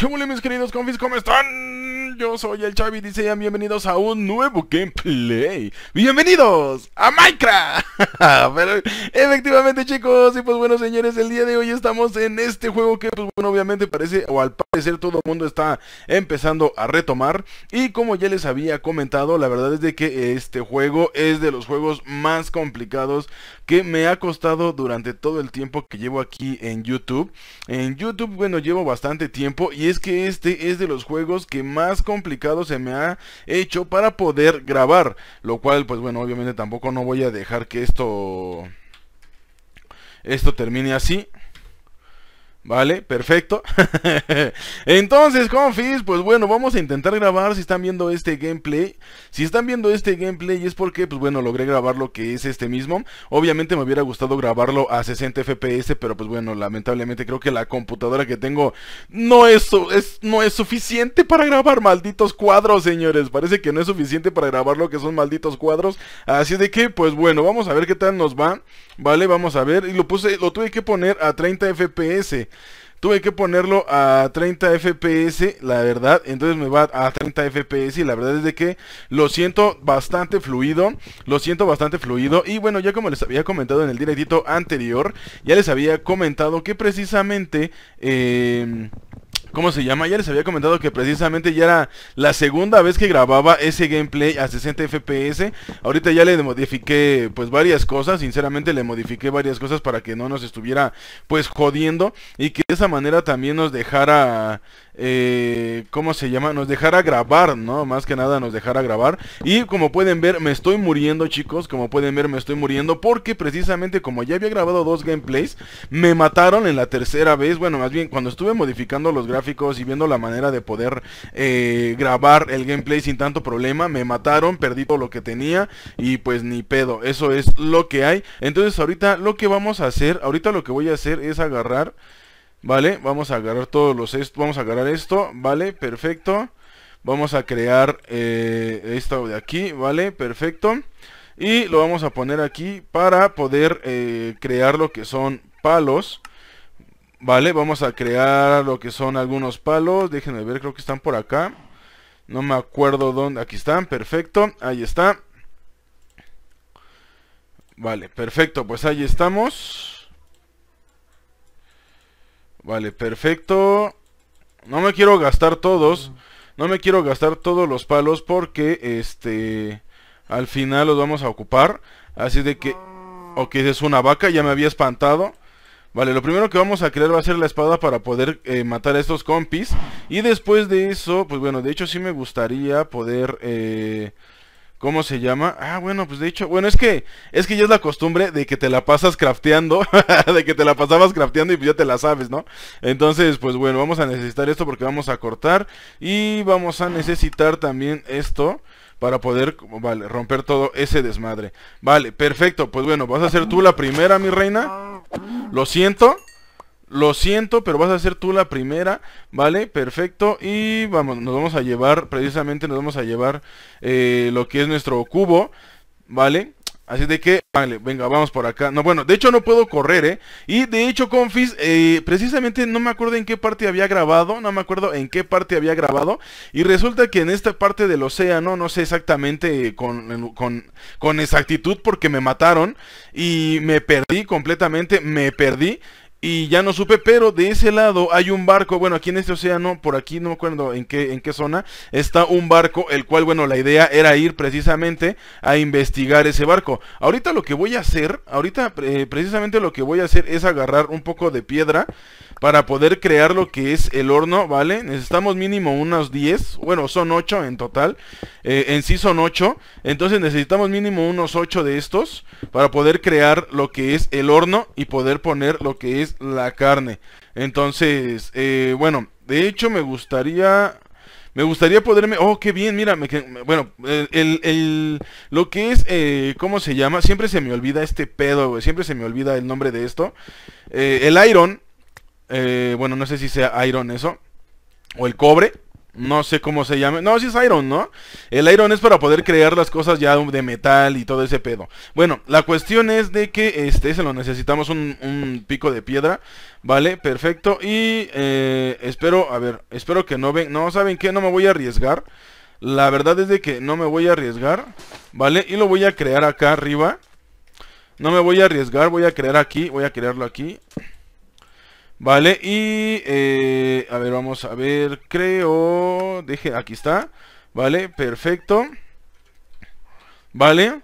¡Hola mis queridos confis, ¿cómo están? Yo soy el Chavi dice ya bienvenidos a un nuevo gameplay. ¡Bienvenidos a Minecraft! efectivamente chicos, y pues bueno señores, el día de hoy estamos en este juego que pues bueno, obviamente parece, o al parecer todo el mundo está empezando a retomar. Y como ya les había comentado, la verdad es de que este juego es de los juegos más complicados que me ha costado durante todo el tiempo que llevo aquí en YouTube. En YouTube, bueno, llevo bastante tiempo y es que este es de los juegos que más complicado se me ha hecho para poder grabar. Lo cual, pues bueno, obviamente tampoco no voy a dejar que esto... Esto termine así. Vale, perfecto. Entonces, confis, pues bueno, vamos a intentar grabar si están viendo este gameplay. Si están viendo este gameplay es porque, pues bueno, logré grabar lo que es este mismo. Obviamente me hubiera gustado grabarlo a 60 FPS, pero pues bueno, lamentablemente creo que la computadora que tengo no es, no es suficiente para grabar malditos cuadros, señores. Parece que no es suficiente para grabar lo que son malditos cuadros. Así de que, pues bueno, vamos a ver qué tal nos va. Vale, vamos a ver. Y lo puse, lo tuve que poner a 30 FPS. Tuve que ponerlo a 30 FPS, la verdad. Entonces me va a 30 FPS y la verdad es de que lo siento bastante fluido. Lo siento bastante fluido. Y bueno, ya como les había comentado en el directito anterior, ya les había comentado que precisamente... Eh, ¿Cómo se llama? Ya les había comentado que precisamente ya era la segunda vez que grababa ese gameplay a 60 FPS. Ahorita ya le modifiqué pues varias cosas. Sinceramente le modifiqué varias cosas para que no nos estuviera pues jodiendo. Y que de esa manera también nos dejara eh, ¿cómo se llama? Nos dejara grabar, ¿no? Más que nada nos dejara grabar. Y como pueden ver, me estoy muriendo, chicos. Como pueden ver, me estoy muriendo porque precisamente como ya había grabado dos gameplays, me mataron en la tercera vez. Bueno, más bien cuando estuve modificando los gráficos y viendo la manera de poder eh, grabar el gameplay sin tanto problema, me mataron, perdí todo lo que tenía y pues ni pedo. Eso es lo que hay. Entonces ahorita lo que vamos a hacer, ahorita lo que voy a hacer es agarrar... Vale, vamos a agarrar todos los... Vamos a agarrar esto, vale, perfecto. Vamos a crear eh, esto de aquí, vale, perfecto. Y lo vamos a poner aquí para poder eh, crear lo que son palos. Vale, vamos a crear lo que son algunos palos. Déjenme ver, creo que están por acá. No me acuerdo dónde. Aquí están, perfecto. Ahí está. Vale, perfecto. Pues ahí estamos. Vale, perfecto. No me quiero gastar todos. No me quiero gastar todos los palos porque este... Al final los vamos a ocupar. Así de que... Ok, es una vaca, ya me había espantado. Vale, lo primero que vamos a crear va a ser la espada para poder eh, matar a estos compis. Y después de eso, pues bueno, de hecho sí me gustaría poder... Eh, ¿Cómo se llama? Ah, bueno, pues de hecho, bueno, es que es que ya es la costumbre de que te la pasas crafteando, de que te la pasabas crafteando y pues ya te la sabes, ¿no? Entonces, pues bueno, vamos a necesitar esto porque vamos a cortar y vamos a necesitar también esto para poder vale, romper todo ese desmadre. Vale, perfecto. Pues bueno, vas a ser tú la primera, mi reina. Lo siento. Lo siento, pero vas a ser tú la primera, ¿vale? Perfecto. Y vamos, nos vamos a llevar, precisamente nos vamos a llevar eh, lo que es nuestro cubo, ¿vale? Así de que, vale, venga, vamos por acá. No, bueno, de hecho no puedo correr, ¿eh? Y de hecho, Confis, eh, precisamente no me acuerdo en qué parte había grabado, no me acuerdo en qué parte había grabado. Y resulta que en esta parte del océano, no sé exactamente con, con exactitud porque me mataron y me perdí completamente, me perdí. Y ya no supe, pero de ese lado hay un barco, bueno, aquí en este océano, por aquí no me acuerdo en qué, en qué zona, está un barco, el cual, bueno, la idea era ir precisamente a investigar ese barco. Ahorita lo que voy a hacer, ahorita eh, precisamente lo que voy a hacer es agarrar un poco de piedra. Para poder crear lo que es el horno, ¿vale? Necesitamos mínimo unos 10, bueno, son 8 en total, eh, en sí son 8, entonces necesitamos mínimo unos 8 de estos para poder crear lo que es el horno y poder poner lo que es la carne. Entonces, eh, bueno, de hecho me gustaría... Me gustaría poderme... Oh, qué bien, mira, bueno, el, lo que es, eh, ¿cómo se llama? Siempre se me olvida este pedo, güey, siempre se me olvida el nombre de esto. el iron, eh, bueno, no sé si sea iron eso. O el cobre. No sé cómo se llame. No, si es iron, ¿no? El iron es para poder crear las cosas ya de metal y todo ese pedo. Bueno, la cuestión es de que este se lo necesitamos un, pico de piedra. Vale, perfecto. Y eh, espero, a ver, espero que no ven. No, ¿saben qué? No me voy a arriesgar. La verdad es de que no me voy a arriesgar. Vale, y lo voy a crear acá arriba. No me voy a arriesgar, voy a crear aquí, voy a crearlo aquí. Vale, y eh, a ver, vamos a ver, creo, deje, aquí está, vale, perfecto, vale,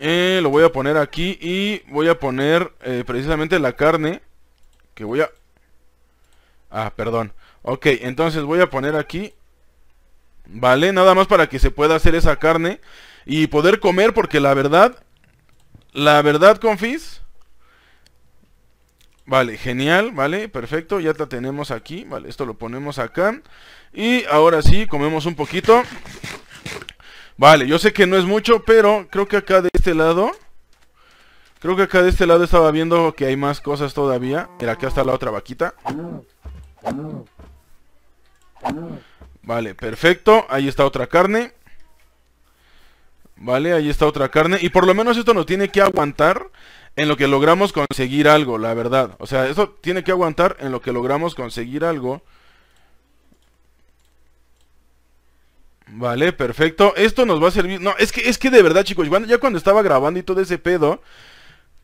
eh, lo voy a poner aquí y voy a poner eh, precisamente la carne, que voy a, ah, perdón, ok, entonces voy a poner aquí, vale, nada más para que se pueda hacer esa carne y poder comer, porque la verdad, la verdad, confis, Vale, genial, vale, perfecto, ya la tenemos aquí, vale, esto lo ponemos acá Y ahora sí, comemos un poquito Vale, yo sé que no es mucho, pero creo que acá de este lado Creo que acá de este lado estaba viendo que hay más cosas todavía Mira, acá está la otra vaquita Vale, perfecto, ahí está otra carne Vale, ahí está otra carne Y por lo menos esto nos tiene que aguantar en lo que logramos conseguir algo, la verdad. O sea, eso tiene que aguantar en lo que logramos conseguir algo. Vale, perfecto. Esto nos va a servir. No, es que, es que de verdad, chicos, ya cuando estaba grabando y todo ese pedo,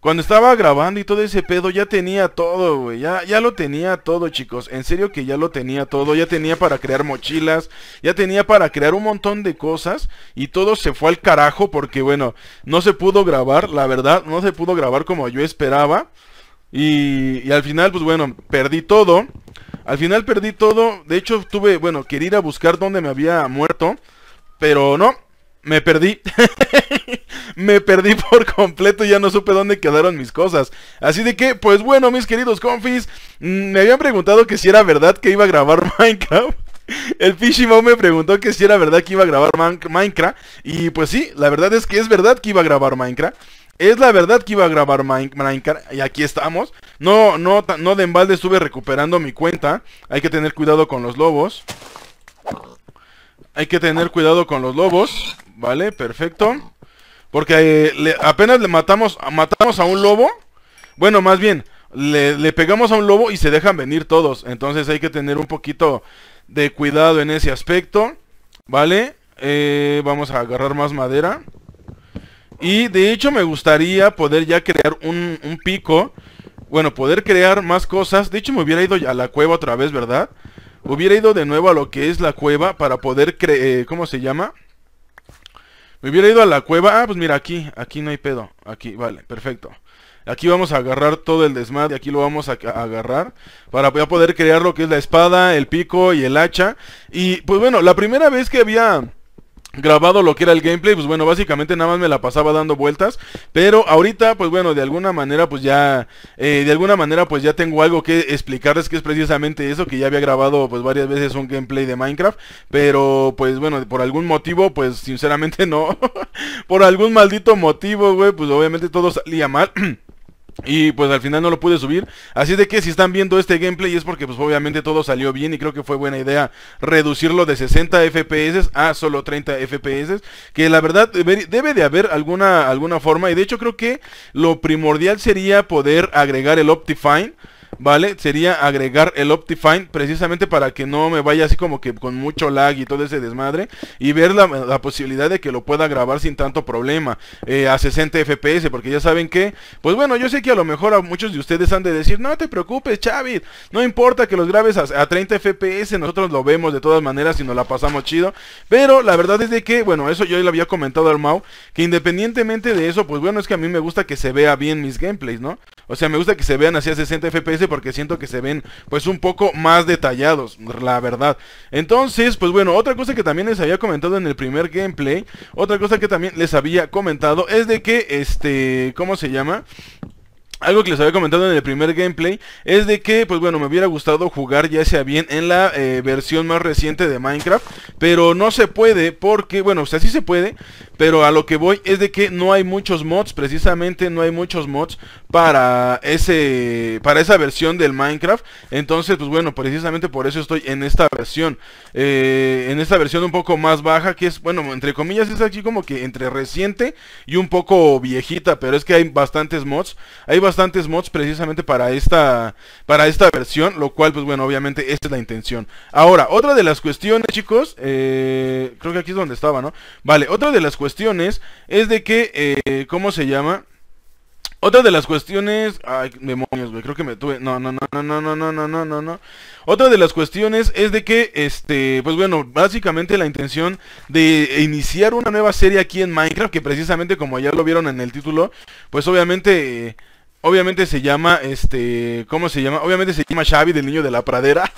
cuando estaba grabando y todo ese pedo, ya tenía todo, güey. Ya, ya lo tenía todo, chicos. En serio que ya lo tenía todo. Ya tenía para crear mochilas. Ya tenía para crear un montón de cosas. Y todo se fue al carajo porque, bueno, no se pudo grabar. La verdad, no se pudo grabar como yo esperaba. Y, y al final, pues bueno, perdí todo. Al final perdí todo. De hecho, tuve, bueno, quería ir a buscar dónde me había muerto. Pero no, me perdí. me perdí por completo, ya no supe dónde quedaron mis cosas. Así de que, pues bueno, mis queridos confis, mm, me habían preguntado que si era verdad que iba a grabar Minecraft. El Fishimon me preguntó que si era verdad que iba a grabar Minecraft. Y pues sí, la verdad es que es verdad que iba a grabar Minecraft. Es la verdad que iba a grabar Minecraft y aquí estamos. No, no, no de embalde estuve recuperando mi cuenta. Hay que tener cuidado con los lobos. Hay que tener cuidado con los lobos, ¿vale? Perfecto. Porque eh, apenas le matamos, matamos a un lobo. Bueno, más bien, le, pegamos a un lobo y se dejan venir todos. Entonces hay que tener un poquito de cuidado en ese aspecto. ¿Vale? Eh, vamos a agarrar más madera. Y de hecho me gustaría poder ya crear un, un, pico. Bueno, poder crear más cosas. De hecho me hubiera ido a la cueva otra vez, ¿verdad? Hubiera ido de nuevo a lo que es la cueva para poder... Cre eh, ¿Cómo se llama? Me hubiera ido a la cueva. Ah, pues mira, aquí. Aquí no hay pedo. Aquí, vale, perfecto. Aquí vamos a agarrar todo el desmadre, aquí lo vamos a, agarrar para poder crear lo que es la espada, el pico y el hacha. Y pues bueno, la primera vez que había grabado lo que era el gameplay, pues bueno, básicamente nada más me la pasaba dando vueltas, pero ahorita, pues bueno, de alguna manera, pues ya, eh, de alguna manera, pues ya tengo algo que explicarles que es precisamente eso, que ya había grabado pues varias veces un gameplay de Minecraft, pero pues bueno, por algún motivo, pues sinceramente no, por algún maldito motivo, pues obviamente todo salía mal. Y pues al final no lo pude subir. Así de que si están viendo este gameplay es porque pues obviamente todo salió bien y creo que fue buena idea reducirlo de 60 FPS a solo 30 FPS. Que la verdad debe de haber alguna, alguna forma. Y de hecho creo que lo primordial sería poder agregar el Optifine ¿vale? Sería agregar el Optifine precisamente para que no me vaya así como que con mucho lag y todo ese desmadre y ver la, posibilidad de que lo pueda grabar sin tanto problema eh, a 60 FPS, porque ya saben que, pues bueno, yo sé que a lo mejor a muchos de ustedes han de decir, no te preocupes, Chavit, no importa que los grabes a, 30 FPS, nosotros lo vemos de todas maneras y nos la pasamos chido, pero la verdad es de que, bueno, eso yo le había comentado al Mau, que independientemente de eso, pues bueno, es que a mí me gusta que se vea bien mis gameplays, ¿no? O sea, me gusta que se vean así a 60 FPS porque siento que se ven pues un poco más detallados, la verdad. Entonces, pues bueno, otra cosa que también les había comentado en el primer gameplay, otra cosa que también les había comentado es de que este, ¿cómo se llama? Algo que les había comentado en el primer gameplay es de que, pues bueno, me hubiera gustado jugar ya sea bien en la eh, versión más reciente de Minecraft, pero no se puede porque, bueno, o sea, sí se puede, pero a lo que voy es de que no hay muchos mods, precisamente no hay muchos mods para ese para esa versión del Minecraft. Entonces, pues bueno, precisamente por eso estoy en esta versión. Eh, en esta versión un poco más baja, que es, bueno, entre comillas es aquí como que entre reciente y un poco viejita, pero es que hay bastantes mods. Hay bastantes mods precisamente para esta, para esta versión, lo cual, pues bueno, obviamente esta es la intención. Ahora, otra de las cuestiones, chicos, eh, creo que aquí es donde estaba, ¿no? Vale, otra de las cuestiones cuestiones es de que, eh, ¿cómo se llama? Otra de las cuestiones... Ay, demonios, güey, creo que me tuve... No, no, no, no, no, no, no, no, no, no. Otra de las cuestiones es de que, este, pues bueno, básicamente la intención de iniciar una nueva serie aquí en Minecraft, que precisamente como ya lo vieron en el título, pues obviamente... obviamente se llama, este, ¿cómo se llama? Obviamente se llama Xavi del niño de la pradera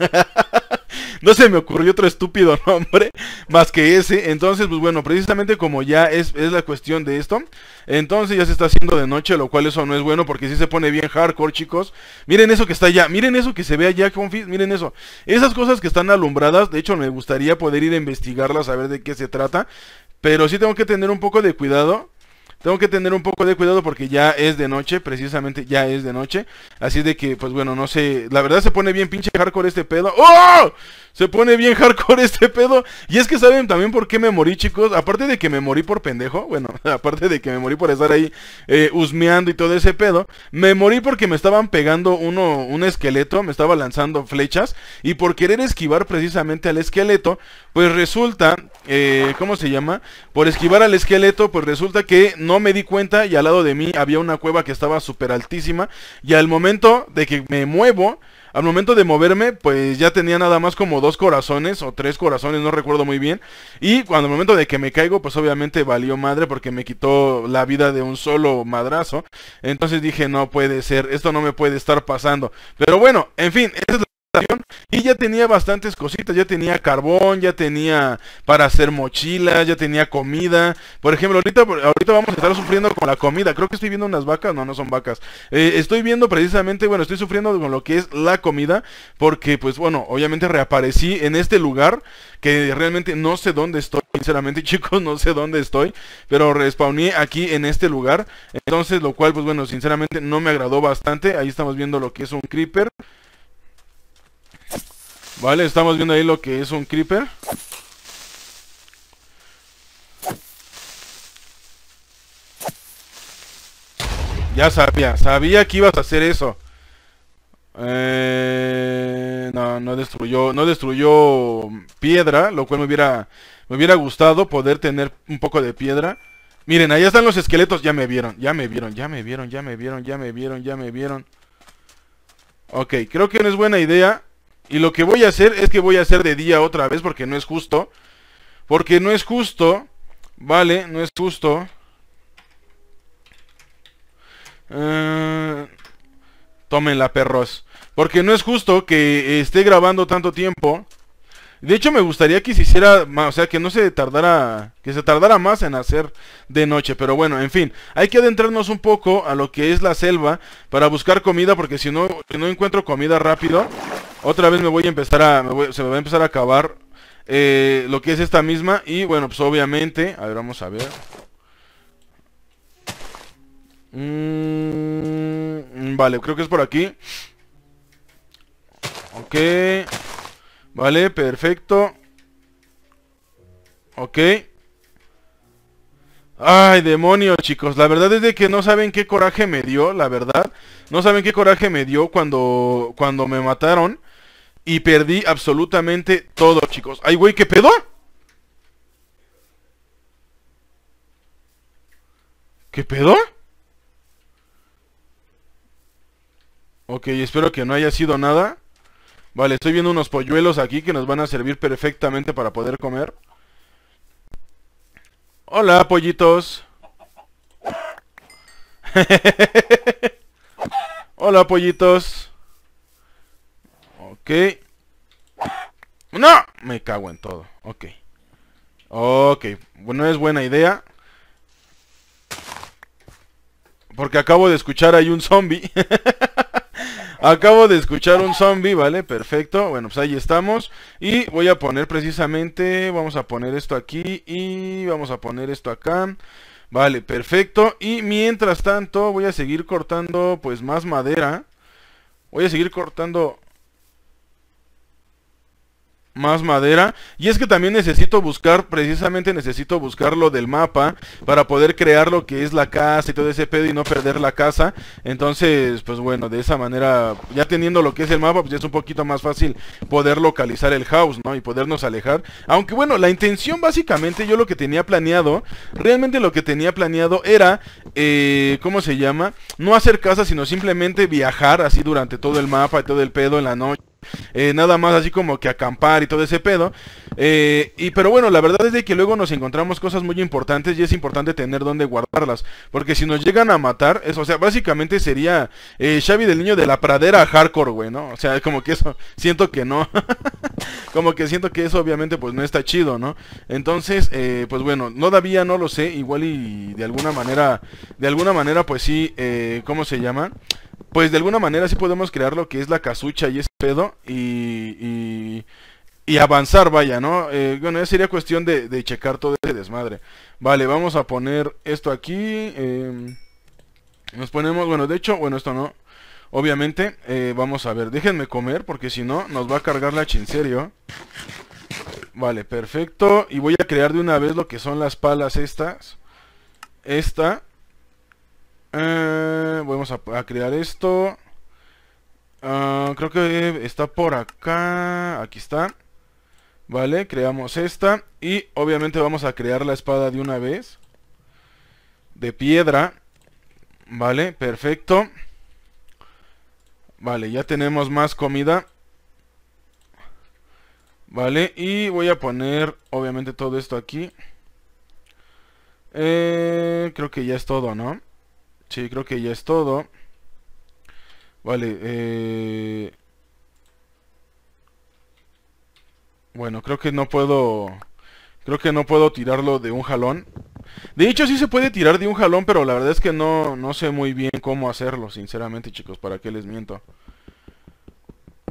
no se me ocurrió otro estúpido nombre más que ese. Entonces, pues bueno, precisamente como ya es, la cuestión de esto, entonces ya se está haciendo de noche, lo cual eso no es bueno porque si sí se pone bien hardcore, chicos. Miren eso que está allá, miren eso que se ve allá, miren eso. Esas cosas que están alumbradas, de hecho me gustaría poder ir a investigarlas, a ver de qué se trata. Pero sí tengo que tener un poco de cuidado tengo que tener un poco de cuidado porque ya es de noche, precisamente ya es de noche. Así de que, pues bueno, no sé. La verdad se pone bien pinche hardcore este pedo. ¡Oh! Se pone bien hardcore este pedo. Y es que saben también por qué me morí, chicos. Aparte de que me morí por pendejo. Bueno, aparte de que me morí por estar ahí eh, husmeando y todo ese pedo. Me morí porque me estaban pegando uno, un esqueleto. Me estaba lanzando flechas. Y por querer esquivar precisamente al esqueleto. Pues resulta eh, ¿cómo se llama? Por esquivar al esqueleto, pues resulta que no me di cuenta y al lado de mí había una cueva que estaba súper altísima y al momento de que me muevo, al momento de moverme, pues ya tenía nada más como dos corazones o tres corazones, no recuerdo muy bien. Y cuando al momento de que me caigo, pues obviamente valió madre porque me quitó la vida de un solo madrazo. Entonces dije, no puede ser, esto no me puede estar pasando. Pero bueno, en fin, es y ya tenía bastantes cositas, ya tenía carbón, ya tenía para hacer mochilas, ya tenía comida. Por ejemplo, ahorita, ahorita vamos a estar sufriendo con la comida. Creo que estoy viendo unas vacas, no, no son vacas. Eh, estoy viendo precisamente, bueno, estoy sufriendo con lo que es la comida porque pues bueno, obviamente reaparecí en este lugar que realmente no sé dónde estoy, sinceramente chicos, no sé dónde estoy, pero respawné aquí en este lugar, entonces lo cual pues bueno, sinceramente no me agradó bastante, ahí estamos viendo lo que es un creeper, Vale, estamos viendo ahí lo que es un creeper. Ya sabía, sabía que ibas a hacer eso. Eh, no, no destruyó, no destruyó piedra, lo cual me hubiera, me hubiera gustado poder tener un poco de piedra. Miren, ahí están los esqueletos, ya me vieron, ya me vieron, ya me vieron, ya me vieron, ya me vieron, ya me vieron. Ok, creo que no es buena idea y lo que voy a hacer es que voy a hacer de día otra vez porque no es justo. Porque no es justo. Vale, no es justo. Uh, tómenla, perros. Porque no es justo que esté grabando tanto tiempo. De hecho, me gustaría que se hiciera más, o sea, que no se tardara, que se tardara más en hacer de noche. Pero bueno, en fin, hay que adentrarnos un poco a lo que es la selva para buscar comida, porque si no, si no encuentro comida rápido, otra vez me voy a empezar a... se me va a empezar a acabar eh, lo que es esta misma. Y bueno, pues obviamente... A ver, vamos a ver. Mm, vale, creo que es por aquí. Ok. Vale, perfecto. Ok. Ay, demonios chicos. La verdad es de que no saben qué coraje me dio, la verdad. No saben qué coraje me dio cuando, cuando me mataron. Y perdí absolutamente todo, chicos. ¡Ay, güey, qué pedo! ¿Qué pedo? Ok, espero que no haya sido nada. Vale, estoy viendo unos polluelos aquí que nos van a servir perfectamente para poder comer. Hola, pollitos. Hola, pollitos. ¡No! Me cago en todo. Ok. Ok. Bueno, es buena idea. Porque acabo de escuchar ahí un zombie. Acabo de escuchar un zombie, ¿vale? Perfecto. Bueno, pues ahí estamos. Y voy a poner precisamente... Vamos a poner esto aquí y vamos a poner esto acá. Vale, perfecto. Y mientras tanto voy a seguir cortando pues más madera. Voy a seguir cortando más madera. Y es que también necesito buscar, precisamente necesito buscar lo del mapa para poder crear lo que es la casa y todo ese pedo y no perder la casa. Entonces, pues bueno, de esa manera, ya teniendo lo que es el mapa, pues ya es un poquito más fácil poder localizar el house, ¿no? Y podernos alejar. Aunque bueno, la intención básicamente, yo lo que tenía planeado, realmente lo que tenía planeado era, eh, ¿cómo se llama? No hacer casa, sino simplemente viajar así durante todo el mapa y todo el pedo en la noche eh, nada más así como que acampar y todo ese pedo. Eh, y pero bueno, la verdad es de que luego nos encontramos cosas muy importantes y es importante tener donde guardarlas. Porque si nos llegan a matar, eso, o sea, básicamente sería eh, Xavi del niño de la pradera hardcore, güey, ¿no? O sea, como que eso, siento que no. como que siento que eso obviamente pues no está chido, ¿no? Entonces, pues bueno, todavía no lo sé, igual y de alguna manera, de alguna manera pues sí, ¿cómo se llama? pues de alguna manera sí podemos crear lo que es la casucha y ese pedo y, avanzar, vaya, ¿no? Eh, bueno, ya sería cuestión de, checar todo ese desmadre. Vale, vamos a poner esto aquí. Em, nos ponemos, bueno, de hecho, bueno, esto no. Obviamente, eh, vamos a ver, déjenme comer porque si no nos va a cargar la chinserio. Vale, perfecto. Y voy a crear de una vez lo que son las palas estas. Esta. Eh, vamos a, crear esto. Ah, creo que está por acá. Aquí está. Vale, creamos esta. Y obviamente vamos a crear la espada de una vez. De piedra. Vale, perfecto. Vale, ya tenemos más comida. Vale, y voy a poner obviamente todo esto aquí. Eh, creo que ya es todo, ¿no? Sí, creo que ya es todo. Vale, eh... Bueno, creo que no puedo... Creo que no puedo tirarlo de un jalón. De hecho, sí se puede tirar de un jalón, pero la verdad es que no, no sé muy bien cómo hacerlo, sinceramente, chicos. ¿Para qué les miento?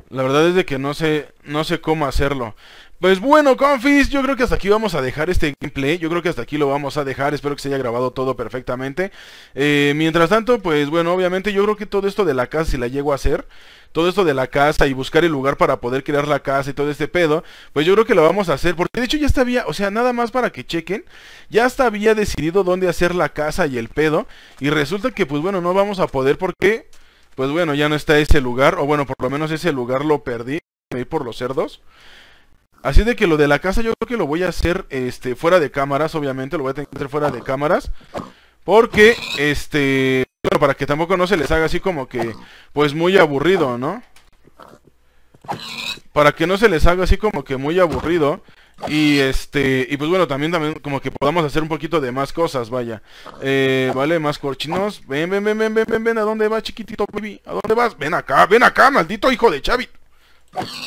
La verdad es de que no sé, no sé cómo hacerlo. Pues bueno, confis, yo creo que hasta aquí vamos a dejar este gameplay. Yo creo que hasta aquí lo vamos a dejar. Espero que se haya grabado todo perfectamente. Eh, mientras tanto, pues bueno, obviamente yo creo que todo esto de la casa, si la llego a hacer, todo esto de la casa y buscar el lugar para poder crear la casa y todo este pedo, pues yo creo que lo vamos a hacer. Porque de hecho ya estaba, o sea, nada más para que chequen, ya hasta había decidido dónde hacer la casa y el pedo. Y resulta que, pues bueno, no vamos a poder porque pues bueno, ya no está ese lugar, o bueno, por lo menos ese lugar lo perdí, me por los cerdos. Así de que lo de la casa yo creo que lo voy a hacer este fuera de cámaras, obviamente, lo voy a tener que hacer fuera de cámaras. Porque, este, bueno, para que tampoco no se les haga así como que, pues muy aburrido, ¿no? Para que no se les haga así como que muy aburrido. Y este, y pues bueno, también, también como que podamos hacer un poquito de más cosas, vaya. Eh, vale, más corchinos. Ven, ven, ven, ven, ven, ven, ven, ¿a dónde vas, chiquitito baby? ¿A dónde vas? Ven acá, ven acá, maldito hijo de Chavit.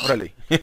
Órale.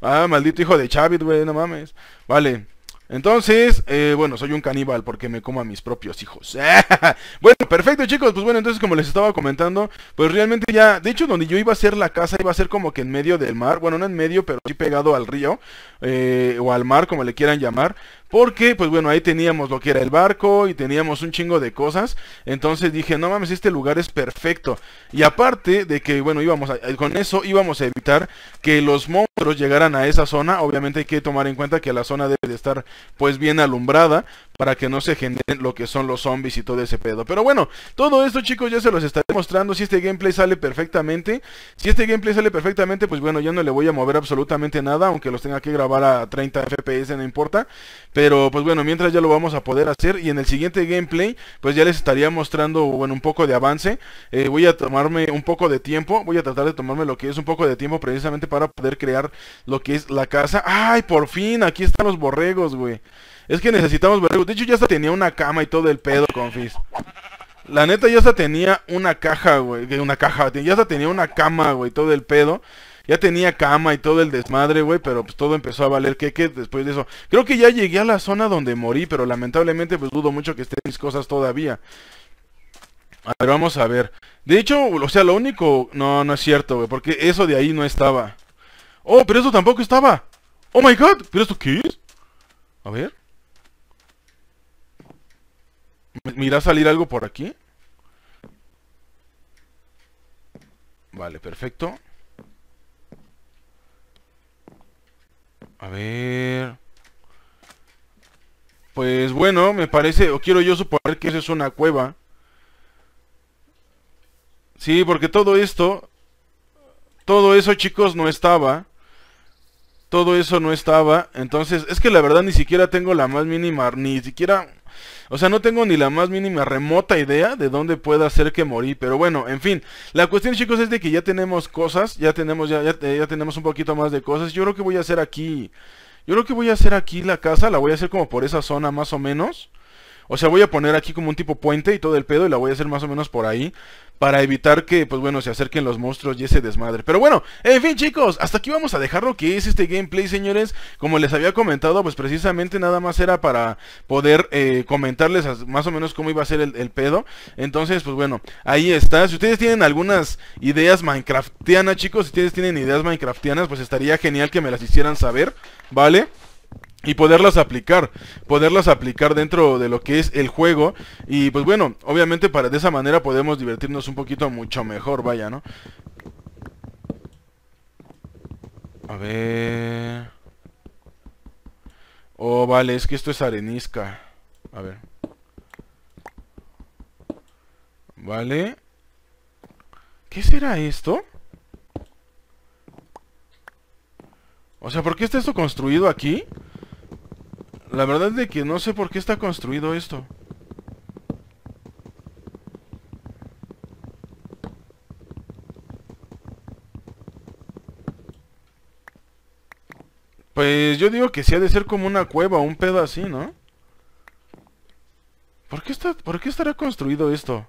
ah, maldito hijo de Chavit, güey, no mames. Vale. Entonces, eh, bueno, soy un caníbal porque me como a mis propios hijos. bueno, perfecto chicos, pues bueno, entonces como les estaba comentando, pues realmente ya, de hecho donde yo iba a hacer la casa iba a ser como que en medio del mar, bueno, no en medio, pero sí pegado al río, eh, o al mar, como le quieran llamar. Porque, pues bueno, ahí teníamos lo que era el barco y teníamos un chingo de cosas. Entonces dije, no mames, este lugar es perfecto. Y aparte de que, bueno, íbamos eh, con eso íbamos a evitar que los monstruos llegaran a esa zona. Obviamente hay que tomar en cuenta que la zona debe de estar pues bien alumbrada para que no se generen lo que son los zombies y todo ese pedo. Pero bueno, todo esto chicos ya se los estaré mostrando. Si este gameplay sale perfectamente, si este gameplay sale perfectamente, pues bueno, ya no le voy a mover absolutamente nada, aunque los tenga que grabar a 30 FPS, no importa. Pero pues bueno, mientras ya lo vamos a poder hacer y en el siguiente gameplay, pues ya les estaría mostrando, bueno, un poco de avance. Eh, voy a tomarme un poco de tiempo, voy a tratar de tomarme lo que es un poco de tiempo precisamente para poder crear lo que es la casa. ¡Ay, por fin! Aquí están los borregos, güey. Es que necesitamos De hecho, ya hasta tenía una cama y todo el pedo, confis. La neta, ya hasta tenía una caja, güey. Una caja, ya hasta tenía una cama, güey, todo el pedo. Ya tenía cama y todo el desmadre, güey, pero pues todo empezó a valer ¿Qué? después de eso. Creo que ya llegué a la zona donde morí, pero lamentablemente pues dudo mucho que estén mis cosas todavía. A ver, vamos a ver. De hecho, o sea, lo único... No, no es cierto, güey, porque eso de ahí no estaba. Oh, pero eso tampoco estaba. Oh my god, ¿pero esto qué es? A ver. Mirá salir algo por aquí? Vale, perfecto. A ver... Pues bueno, me parece, o quiero yo suponer que eso es una cueva. Sí, porque todo esto, todo eso chicos no estaba. Todo eso no estaba. Entonces, es que la verdad ni siquiera tengo la más mínima, ni siquiera o sea, no tengo ni la más mínima remota idea de dónde pueda ser que morí. Pero bueno, en fin. La cuestión, chicos, es de que ya tenemos cosas. Ya tenemos, ya, eh, ya, tenemos un poquito más de cosas. Yo creo que voy a hacer aquí... Yo creo que voy a hacer aquí la casa. La voy a hacer como por esa zona más o menos. O sea, voy a poner aquí como un tipo puente y todo el pedo y la voy a hacer más o menos por ahí para evitar que, pues bueno, se acerquen los monstruos y ese desmadre. Pero bueno, en fin chicos, hasta aquí vamos a dejar lo que es este gameplay, señores. Como les había comentado, pues precisamente nada más era para poder eh, comentarles más o menos cómo iba a ser el, el, pedo. Entonces, pues bueno, ahí está. Si ustedes tienen algunas ideas minecraftianas, chicos, si ustedes tienen ideas minecraftianas, pues estaría genial que me las hicieran saber, ¿vale? y poderlas aplicar, poderlas aplicar dentro de lo que es el juego y pues bueno, obviamente para de esa manera podemos divertirnos un poquito mucho mejor, vaya, ¿no? A ver. Oh, vale, es que esto es arenisca. A ver. Vale. ¿Qué será esto? O sea, ¿por qué está esto construido aquí? La verdad es de que no sé por qué está construido esto. Pues yo digo que sí ha de ser como una cueva, o un pedo así, ¿no? ¿Por qué, está, ¿Por qué estará construido esto?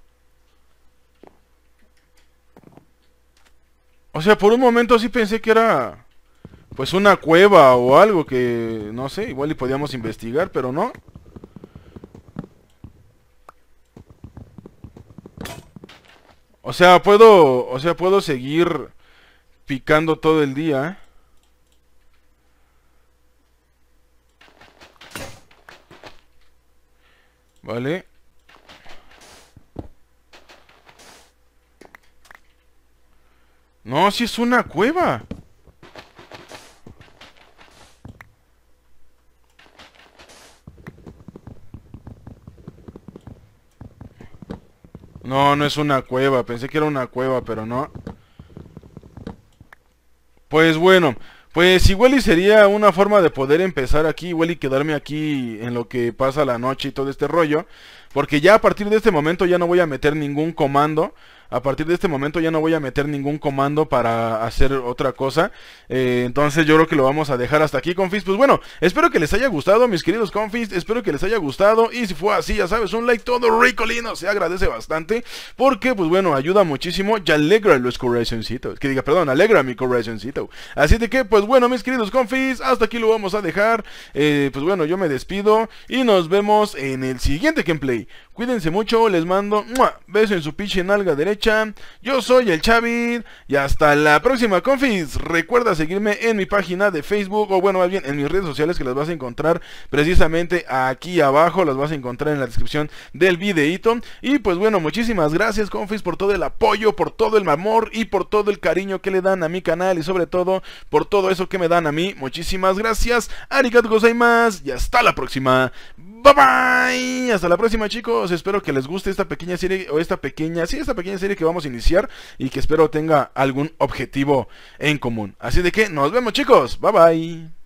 O sea, por un momento sí pensé que era pues una cueva o algo que, no sé, igual y podíamos investigar, pero no. O sea, puedo, o sea, puedo seguir picando todo el día. ¿eh? Vale. No, si es una cueva. No, no es una cueva. Pensé que era una cueva, pero no. Pues bueno. Pues igual y sería una forma de poder empezar aquí, igual y quedarme aquí en lo que pasa la noche y todo este rollo. Porque ya a partir de este momento ya no voy a meter ningún comando a partir de este momento ya no voy a meter ningún comando para hacer otra cosa. Eh, entonces yo creo que lo vamos a dejar hasta aquí, Confis. Pues bueno, espero que les haya gustado, mis queridos Confis. Espero que les haya gustado. Y si fue así, ya sabes, un like todo rico, lindo. Se agradece bastante. Porque, pues bueno, ayuda muchísimo y alegra los corazoncitos. Que diga, perdón, alegra mi corazoncito. Así de que, pues bueno, mis queridos Confis, hasta aquí lo vamos a dejar. Eh, pues bueno, yo me despido y nos vemos en el siguiente gameplay. Cuídense mucho, les mando beso en su pinche nalga derecha. Yo soy el Chavit y hasta la próxima, confis. Recuerda seguirme en mi página de Facebook o bueno, más bien en mis redes sociales que las vas a encontrar precisamente aquí abajo, las vas a encontrar en la descripción del videito. Y pues bueno, muchísimas gracias, confis, por todo el apoyo, por todo el amor y por todo el cariño que le dan a mi canal y sobre todo por todo eso que me dan a mí. Muchísimas gracias. Arigato gozaimasu y hasta la próxima. Bye bye. Hasta la próxima, chicos espero que les guste esta pequeña serie o esta pequeña, sí, esta pequeña serie que vamos a iniciar y que espero tenga algún objetivo en común. Así de que nos vemos chicos, bye bye.